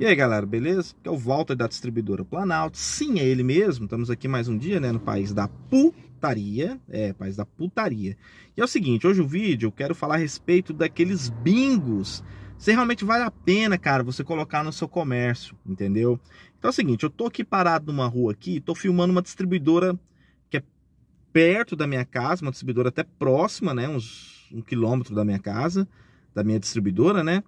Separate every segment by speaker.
Speaker 1: E aí galera, beleza? Que é o Walter da distribuidora Planalto. Sim, é ele mesmo. Estamos aqui mais um dia, né, no país da putaria. É, país da putaria. E é o seguinte, hoje o vídeo eu quero falar a respeito daqueles bingos. Se realmente vale a pena, cara, você colocar no seu comércio, entendeu? Então é o seguinte, eu tô aqui parado numa rua aqui, tô filmando uma distribuidora que é perto da minha casa, uma distribuidora até próxima, né, uns um quilômetro da minha casa, da minha distribuidora, né?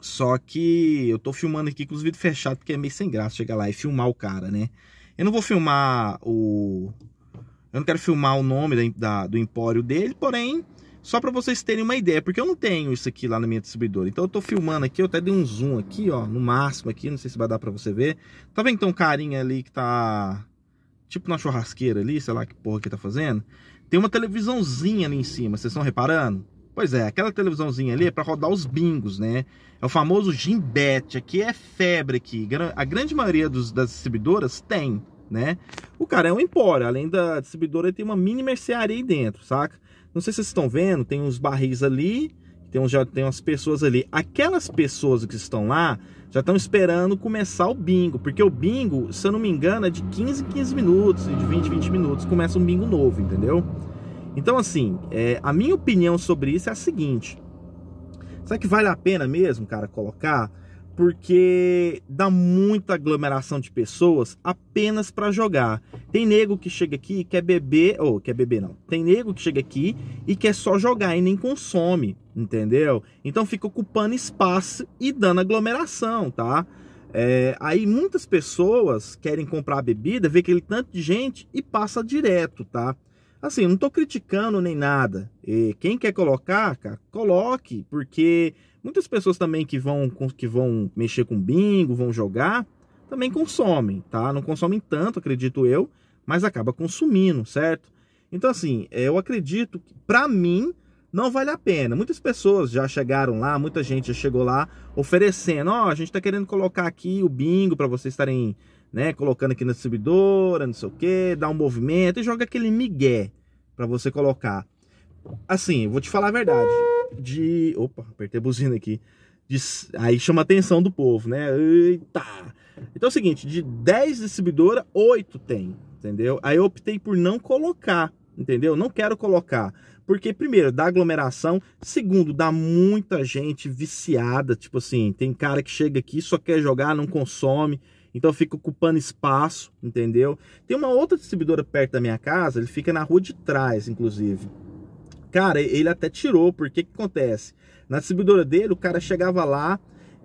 Speaker 1: Só que eu tô filmando aqui com os vidros fechados, porque é meio sem graça chegar lá e filmar o cara, né? Eu não vou filmar o... Eu não quero filmar o nome da, da do empório dele, porém, só para vocês terem uma ideia, porque eu não tenho isso aqui lá na minha distribuidora. Então eu tô filmando aqui, eu até dei um zoom aqui, ó, no máximo aqui, não sei se vai dar para você ver. Tá vendo que tem um carinha ali que tá tipo na churrasqueira ali, sei lá que porra que tá fazendo? Tem uma televisãozinha ali em cima, vocês estão reparando? Pois é, aquela televisãozinha ali é para rodar os bingos, né? É o famoso Gimbet, aqui é febre aqui. A grande maioria dos, das distribuidoras tem, né? O cara é um empório, além da distribuidora ele tem uma mini mercearia aí dentro, saca? Não sei se vocês estão vendo, tem uns barris ali, tem, uns, já, tem umas pessoas ali. Aquelas pessoas que estão lá já estão esperando começar o bingo, porque o bingo, se eu não me engano, é de 15 em 15 minutos, de 20 em 20 minutos começa um bingo novo, entendeu? Então, assim, é, a minha opinião sobre isso é a seguinte: será que vale a pena mesmo, cara, colocar? Porque dá muita aglomeração de pessoas apenas para jogar. Tem nego que chega aqui e quer beber, ou quer beber não. Tem nego que chega aqui e quer só jogar e nem consome, entendeu? Então fica ocupando espaço e dando aglomeração, tá? É, aí muitas pessoas querem comprar bebida, vê aquele tanto de gente e passa direto, tá? Assim, não estou criticando nem nada. E quem quer colocar, cara, coloque, porque muitas pessoas também que vão, que vão mexer com bingo, vão jogar, também consomem, tá? Não consomem tanto, acredito eu, mas acaba consumindo, certo? Então, assim, eu acredito que, para mim, não vale a pena. Muitas pessoas já chegaram lá, muita gente já chegou lá oferecendo: ó, oh, a gente está querendo colocar aqui o bingo para vocês estarem né, colocando aqui na distribuidora, não sei o que, dá um movimento e joga aquele migué para você colocar. Assim, vou te falar a verdade. De. Opa, apertei a buzina aqui. De, aí chama a atenção do povo, né? Eita! Então é o seguinte: de 10 distribuidora, 8 tem, entendeu? Aí eu optei por não colocar, entendeu? Não quero colocar. Porque, primeiro, dá aglomeração. Segundo, dá muita gente viciada. Tipo assim, tem cara que chega aqui só quer jogar, não consome. Então fica ocupando espaço, entendeu? Tem uma outra distribuidora perto da minha casa, ele fica na rua de trás, inclusive. Cara, ele até tirou, porque que acontece? Na distribuidora dele, o cara chegava lá,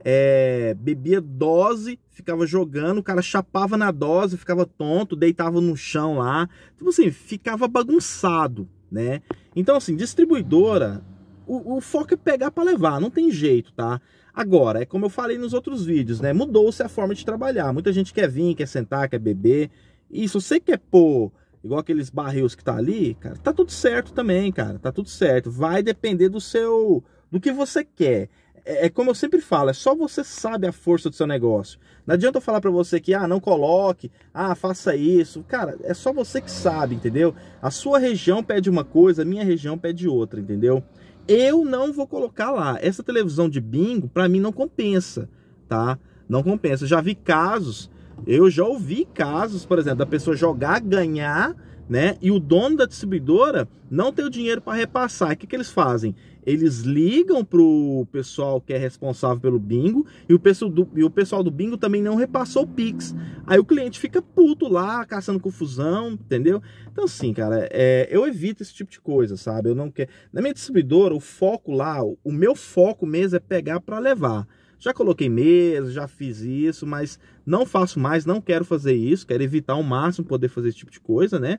Speaker 1: é, bebia dose, ficava jogando, o cara chapava na dose, ficava tonto, deitava no chão lá. Tipo assim, ficava bagunçado, né? Então, assim, distribuidora, o, o foco é pegar para levar, não tem jeito, tá? Agora, é como eu falei nos outros vídeos, né? Mudou-se a forma de trabalhar. Muita gente quer vir, quer sentar, quer beber. E se você quer pôr igual aqueles barris que tá ali, cara, tá tudo certo também, cara. Tá tudo certo. Vai depender do seu. do que você quer. É, é como eu sempre falo, é só você sabe a força do seu negócio. Não adianta eu falar para você que, ah, não coloque, ah, faça isso. Cara, é só você que sabe, entendeu? A sua região pede uma coisa, a minha região pede outra, entendeu? eu não vou colocar lá. Essa televisão de bingo, para mim, não compensa, tá? Não compensa. Já vi casos, eu já ouvi casos, por exemplo, da pessoa jogar, ganhar né? E o dono da distribuidora não tem o dinheiro para repassar. O que, que eles fazem? Eles ligam pro pessoal que é responsável pelo bingo e o, pessoal do, e o pessoal do bingo também não repassou o Pix. Aí o cliente fica puto lá, caçando confusão, entendeu? Então, assim, cara, é, eu evito esse tipo de coisa, sabe? Eu não quero. Na minha distribuidora, o foco lá, o, o meu foco mesmo é pegar para levar. Já coloquei mesa, já fiz isso, mas não faço mais, não quero fazer isso, quero evitar ao máximo poder fazer esse tipo de coisa, né?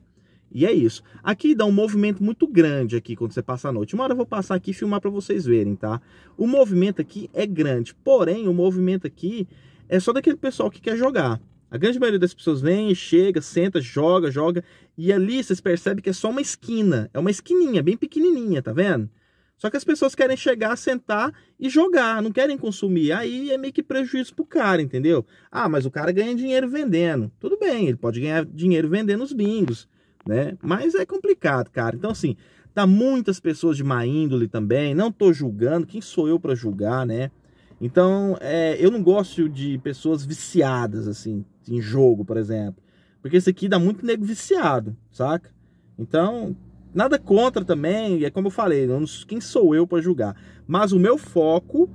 Speaker 1: E é isso. Aqui dá um movimento muito grande aqui quando você passa a noite. Uma hora eu vou passar aqui e filmar para vocês verem, tá? O movimento aqui é grande, porém o movimento aqui é só daquele pessoal que quer jogar. A grande maioria das pessoas vem, chega, senta, joga, joga. E ali vocês percebem que é só uma esquina. É uma esquininha, bem pequenininha, tá vendo? Só que as pessoas querem chegar, sentar e jogar, não querem consumir. Aí é meio que prejuízo pro cara, entendeu? Ah, mas o cara ganha dinheiro vendendo. Tudo bem, ele pode ganhar dinheiro vendendo os bingos né? Mas é complicado, cara. Então, assim, tá muitas pessoas de má índole também. Não tô julgando, quem sou eu para julgar, né? Então, é, eu não gosto de pessoas viciadas, assim, em jogo, por exemplo. Porque esse aqui dá muito nego viciado, saca? Então, nada contra também, é como eu falei, não, quem sou eu para julgar? Mas o meu foco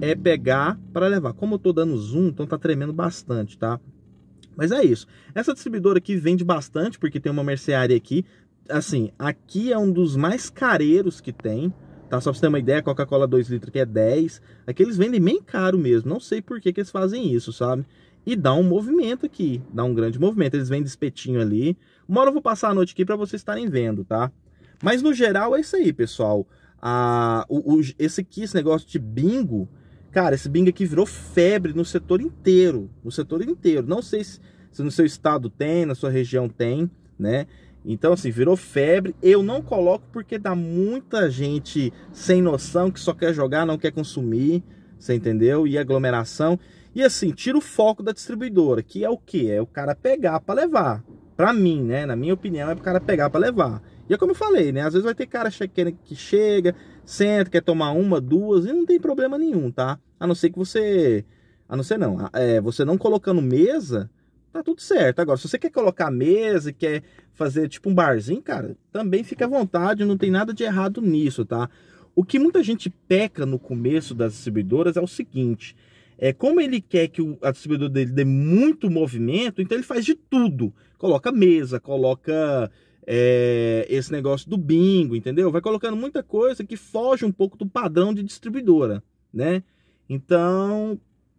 Speaker 1: é pegar para levar. Como eu tô dando zoom, então tá tremendo bastante, tá? Mas é isso. Essa distribuidora aqui vende bastante, porque tem uma mercearia aqui. Assim, aqui é um dos mais careiros que tem, tá? Só pra você ter uma ideia, Coca-Cola 2 litros que é 10. Aqui eles vendem bem caro mesmo. Não sei por que, que eles fazem isso, sabe? E dá um movimento aqui, dá um grande movimento. Eles vendem espetinho ali. Uma hora eu vou passar a noite aqui para vocês estarem vendo, tá? Mas no geral é isso aí, pessoal. Ah, o, o, esse aqui, esse negócio de bingo, Cara, esse Bing aqui virou febre no setor inteiro, no setor inteiro. Não sei se, se no seu estado tem, na sua região tem, né? Então, assim, virou febre. Eu não coloco porque dá muita gente sem noção que só quer jogar, não quer consumir, você entendeu? E aglomeração. E assim, tira o foco da distribuidora, que é o que? É o cara pegar para levar. Para mim, né? Na minha opinião, é o cara pegar para levar. E é como eu falei, né? Às vezes vai ter cara que chega, senta, quer tomar uma, duas, e não tem problema nenhum, tá? A não ser que você. A não ser não. É, você não colocando mesa, tá tudo certo. Agora, se você quer colocar mesa e quer fazer tipo um barzinho, cara, também fica à vontade, não tem nada de errado nisso, tá? O que muita gente peca no começo das distribuidoras é o seguinte: é como ele quer que o a distribuidor dele dê muito movimento, então ele faz de tudo. Coloca mesa, coloca é, esse negócio do bingo, entendeu? Vai colocando muita coisa que foge um pouco do padrão de distribuidora, né? Então,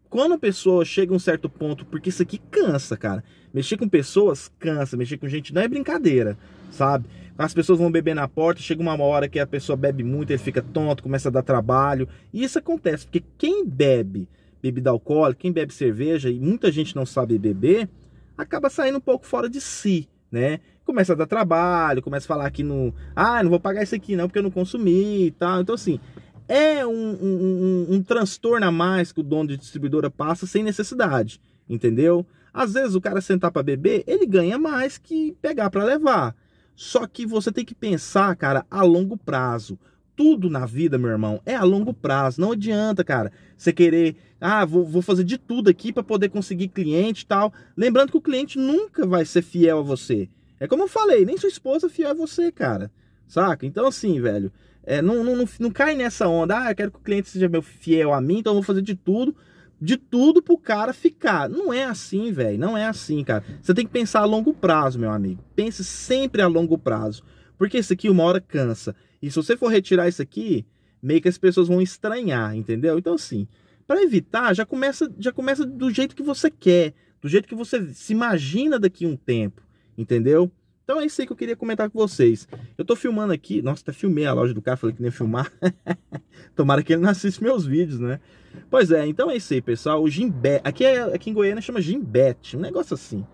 Speaker 1: quando a pessoa chega a um certo ponto, porque isso aqui cansa, cara. Mexer com pessoas cansa, mexer com gente não é brincadeira, sabe? As pessoas vão beber na porta, chega uma hora que a pessoa bebe muito, ele fica tonto, começa a dar trabalho. E isso acontece, porque quem bebe bebida alcoólica, quem bebe cerveja, e muita gente não sabe beber, acaba saindo um pouco fora de si né? Começa a dar trabalho, começa a falar que não. Ah, não vou pagar isso aqui não porque eu não consumi e tal. Então, assim, é um, um, um, um transtorno a mais que o dono de distribuidora passa sem necessidade, entendeu? Às vezes o cara sentar para beber, ele ganha mais que pegar para levar. Só que você tem que pensar, cara, a longo prazo tudo na vida, meu irmão, é a longo prazo. Não adianta, cara, você querer, ah, vou, vou fazer de tudo aqui para poder conseguir cliente e tal. Lembrando que o cliente nunca vai ser fiel a você. É como eu falei, nem sua esposa é fiel a você, cara. Saca? Então, assim, velho, é, não, não, não, não cai nessa onda, ah, eu quero que o cliente seja meu fiel a mim, então eu vou fazer de tudo de tudo pro cara ficar. Não é assim, velho. Não é assim, cara. Você tem que pensar a longo prazo, meu amigo. Pense sempre a longo prazo. Porque isso aqui uma hora cansa. E se você for retirar isso aqui, meio que as pessoas vão estranhar, entendeu? Então, assim, para evitar, já começa, já começa do jeito que você quer, do jeito que você se imagina daqui a um tempo, entendeu? Então é isso aí que eu queria comentar com vocês. Eu tô filmando aqui, nossa, até filmei a loja do cara, falei que nem filmar. Tomara que ele não assista meus vídeos, né? Pois é, então é isso aí, pessoal. O Jimbet, aqui, é, aqui em Goiânia chama Jimbet, um negócio assim.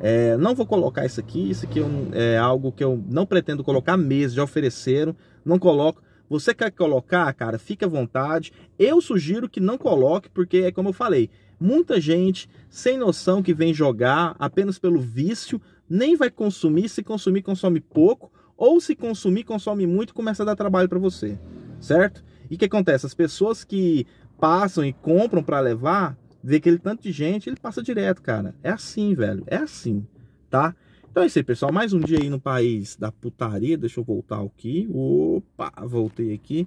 Speaker 1: É, não vou colocar isso aqui, isso aqui é, um, é algo que eu não pretendo colocar mesmo, já ofereceram não coloco. Você quer colocar, cara, fique à vontade. Eu sugiro que não coloque, porque é como eu falei, muita gente sem noção que vem jogar apenas pelo vício, nem vai consumir, se consumir, consome pouco, ou se consumir, consome muito, começa a dar trabalho para você, certo? E o que acontece? As pessoas que passam e compram para levar, vê aquele tanto de gente, ele passa direto, cara. É assim, velho, é assim, tá? Então é isso aí, pessoal. Mais um dia aí no país da putaria. Deixa eu voltar aqui. Opa, voltei aqui.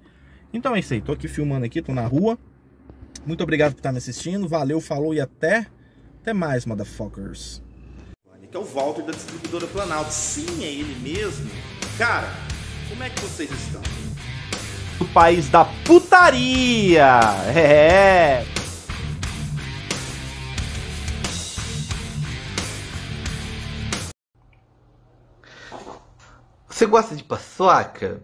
Speaker 1: Então é isso aí. Tô aqui filmando aqui, tô na rua. Muito obrigado por estar me assistindo. Valeu, falou e até... Até mais, motherfuckers. Que é o Walter da distribuidora Planalto. Sim, é ele mesmo. Cara, como é que vocês estão? O país da putaria. É. Você gosta de paçoca?